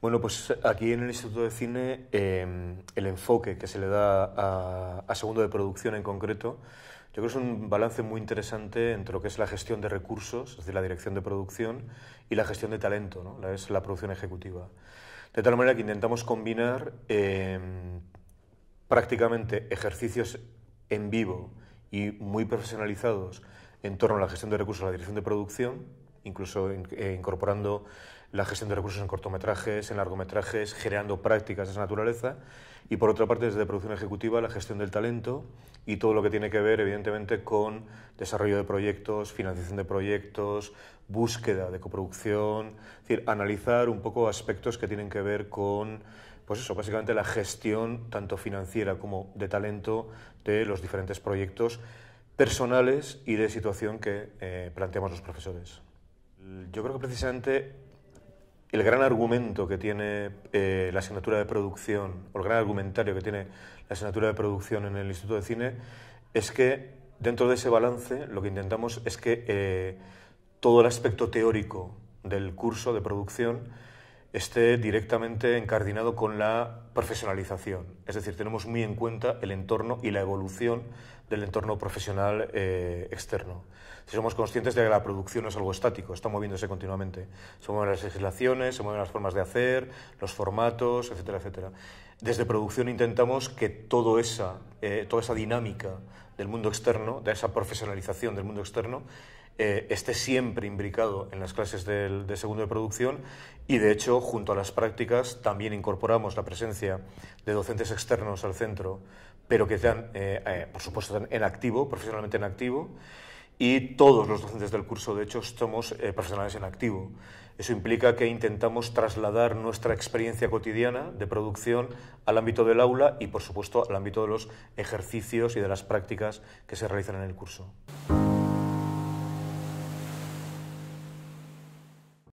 Bueno, pues aquí en el Instituto de Cine em, el enfoque que se le da a, Segundo de Producción en concreto, yo creo que es un balance muy interesante entre lo que es la gestión de recursos, es decir, la dirección de producción, y la gestión de talento, ¿no? la, es la producción ejecutiva. De tal manera que intentamos combinar em, prácticamente ejercicios en vivo y muy profesionalizados en torno a la gestión de recursos, a la dirección de producción, incluso eh, incorporando la gestión de recursos en cortometrajes, en largometrajes, generando prácticas de esa naturaleza. Y por otra parte, desde producción ejecutiva, la gestión del talento y todo lo que tiene que ver, evidentemente, con desarrollo de proyectos, financiación de proyectos, búsqueda de coproducción, es decir, analizar un poco aspectos que tienen que ver con pues eso, básicamente la gestión tanto financiera como de talento de los diferentes proyectos personales y de situación que eh, planteamos los profesores. Mm, yo creo que precisamente el gran argumento que tiene eh, la asignatura de producción, o el gran argumentario que tiene la asignatura de producción en el Instituto de Cine, es que dentro de ese balance lo que intentamos es que eh, todo el aspecto teórico del curso de producción esté directamente encardinado con la profesionalización. Es decir, tenemos muy en cuenta el entorno y la evolución del entorno profesional eh, externo. Si somos conscientes de que la producción es algo estático, está moviéndose continuamente. Se mueven las legislaciones, se mueven las formas de hacer, los formatos, etcétera, etcétera. Desde producción intentamos que esa, eh, toda esa dinámica del mundo externo, de esa profesionalización del mundo externo, eh, esté siempre imbricado en las clases de, de, segundo de producción y, de hecho, junto a las prácticas también incorporamos la presencia de docentes externos al centro, pero que sean, eh, eh, por supuesto, en activo, profesionalmente en activo, y todos los docentes del curso, de hecho, somos profesionales en activo. Eso implica que intentamos trasladar nuestra experiencia cotidiana de producción al ámbito del aula y, por supuesto, al ámbito de los ejercicios y de las prácticas que se realizan en el curso.